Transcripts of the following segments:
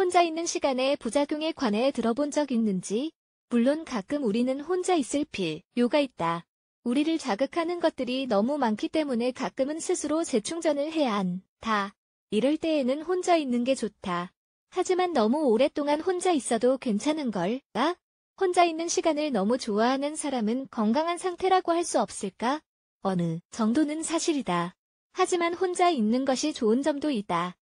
혼자 있는 시간에 부작용에 관해 들어본 적 있는지? 물론 가끔 우리는 혼자 있을 필요가 있다. 우리를 자극하는 것들이 너무 많기 때문에 가끔은 스스로 재충전을 해야 한다. 이럴 때에는 혼자 있는 게 좋다. 하지만 너무 오랫동안 혼자 있어도 괜찮은 걸, 까? 혼자 있는 시간을 너무 좋아하는 사람은 건강한 상태라고 할 수 없을까? 어느 정도는 사실이다. 하지만 혼자 있는 것이 좋은 점도 있다.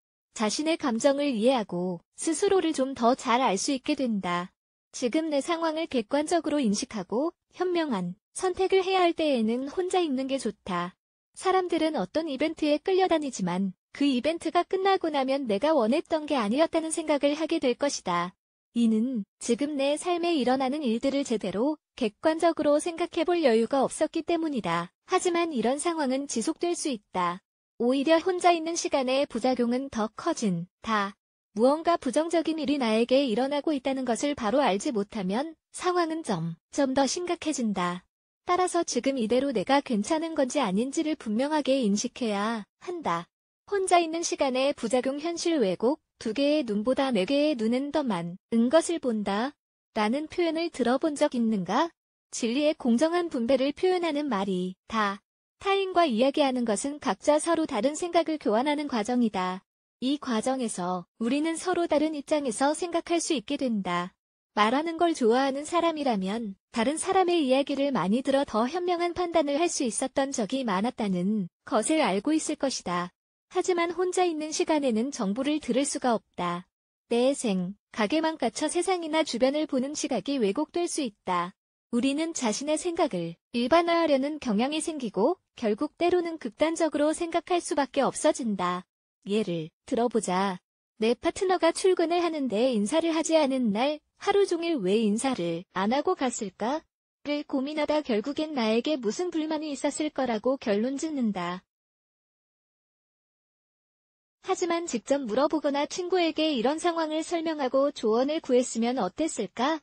자신의 감정을 이해하고 스스로를 좀 더 잘 알 수 있게 된다. 지금 내 상황을 객관적으로 인식하고 현명한 선택을 해야 할 때에는 혼자 있는 게 좋다. 사람들은 어떤 이벤트에 끌려다니지만 그 이벤트가 끝나고 나면 내가 원했던 게 아니었다는 생각을 하게 될 것이다. 이는 지금 내 삶에 일어나는 일들을 제대로 객관적으로 생각해 볼 여유가 없었기 때문이다. 하지만 이런 상황은 지속될 수 있다. 오히려 혼자 있는 시간에 부작용은 더 커진 다. 무언가 부정적인 일이 나에게 일어나고 있다는 것을 바로 알지 못하면 상황은 점점 더 심각해진다. 따라서 지금 이대로 내가 괜찮은 건지 아닌지를 분명하게 인식해야 한다. 혼자 있는 시간에 부작용 현실 왜곡, 두 개의 눈보다 네 개의 눈은 더 많은 것을 본다. 라는 표현을 들어본 적 있는가? 진리의 공정한 분배를 표현하는 말이 다. 타인과 이야기하는 것은 각자 서로 다른 생각을 교환하는 과정이다. 이 과정에서 우리는 서로 다른 입장에서 생각할 수 있게 된다. 말하는 걸 좋아하는 사람이라면 다른 사람의 이야기를 많이 들어 더 현명한 판단을 할 수 있었던 적이 많았다는 것을 알고 있을 것이다. 하지만 혼자 있는 시간에는 정보를 들을 수가 없다. 내 생, 가게만 갇혀 세상이나 주변을 보는 시각이 왜곡될 수 있다. 우리는 자신의 생각을 일반화하려는 경향이 생기고 결국 때로는 극단적으로 생각할 수밖에 없어진다. 예를 들어보자. 내 파트너가 출근을 하는데 인사를 하지 않은 날 하루 종일 왜 인사를 안 하고 갔을까? 를 고민하다 결국엔 나에게 무슨 불만이 있었을 거라고 결론 짓는다. 하지만 직접 물어보거나 친구에게 이런 상황을 설명하고 조언을 구했으면 어땠을까?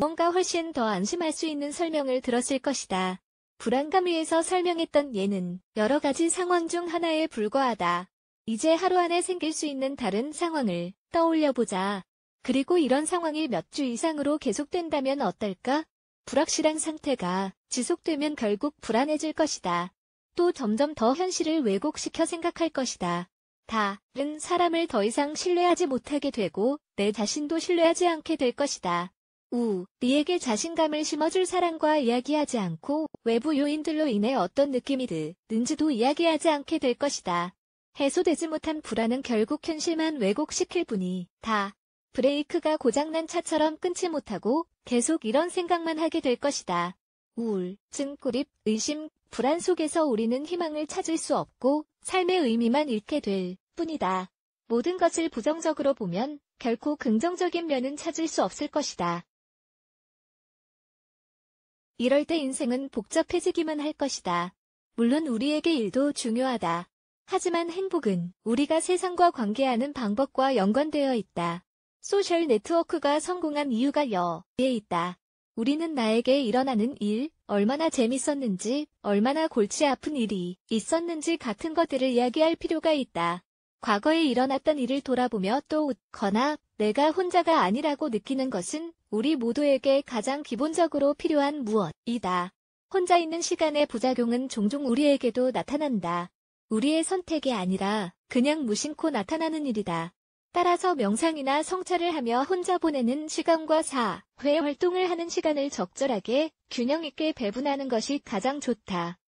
뭔가 훨씬 더 안심할 수 있는 설명을 들었을 것이다. 불안감 위에서 설명했던 예는 여러 가지 상황 중 하나에 불과하다. 이제 하루 안에 생길 수 있는 다른 상황을 떠올려보자. 그리고 이런 상황이 몇 주 이상으로 계속된다면 어떨까? 불확실한 상태가 지속되면 결국 불안해질 것이다. 또 점점 더 현실을 왜곡시켜 생각할 것이다. 다른 사람을 더 이상 신뢰하지 못하게 되고 내 자신도 신뢰하지 않게 될 것이다. 우, 리에게 자신감을 심어줄 사람과 이야기하지 않고 외부 요인들로 인해 어떤 느낌이 드는지도 이야기하지 않게 될 것이다. 해소되지 못한 불안은 결국 현실만 왜곡시킬 뿐이다. 브레이크가 고장난 차처럼 끊지 못하고 계속 이런 생각만 하게 될 것이다. 우울증, 고립, 의심, 불안 속에서 우리는 희망을 찾을 수 없고 삶의 의미만 잃게 될 뿐이다. 모든 것을 부정적으로 보면 결코 긍정적인 면은 찾을 수 없을 것이다. 이럴 때 인생은 복잡해지기만 할 것이다. 물론 우리에게 일도 중요하다. 하지만 행복은 우리가 세상과 관계하는 방법과 연관되어 있다. 소셜 네트워크가 성공한 이유가 여기에 있다. 우리는 나에게 일어나는 일, 얼마나 재밌었는지, 얼마나 골치 아픈 일이 있었는지 같은 것들을 이야기할 필요가 있다. 과거에 일어났던 일을 돌아보며 또 웃거나 내가 혼자가 아니라고 느끼는 것은 우리 모두에게 가장 기본적으로 필요한 무엇이다. 혼자 있는 시간의 부작용은 종종 우리에게도 나타난다. 우리의 선택이 아니라 그냥 무심코 나타나는 일이다. 따라서 명상이나 성찰을 하며 혼자 보내는 시간과 사회 활동을 하는 시간을 적절하게 균형 있게 배분하는 것이 가장 좋다.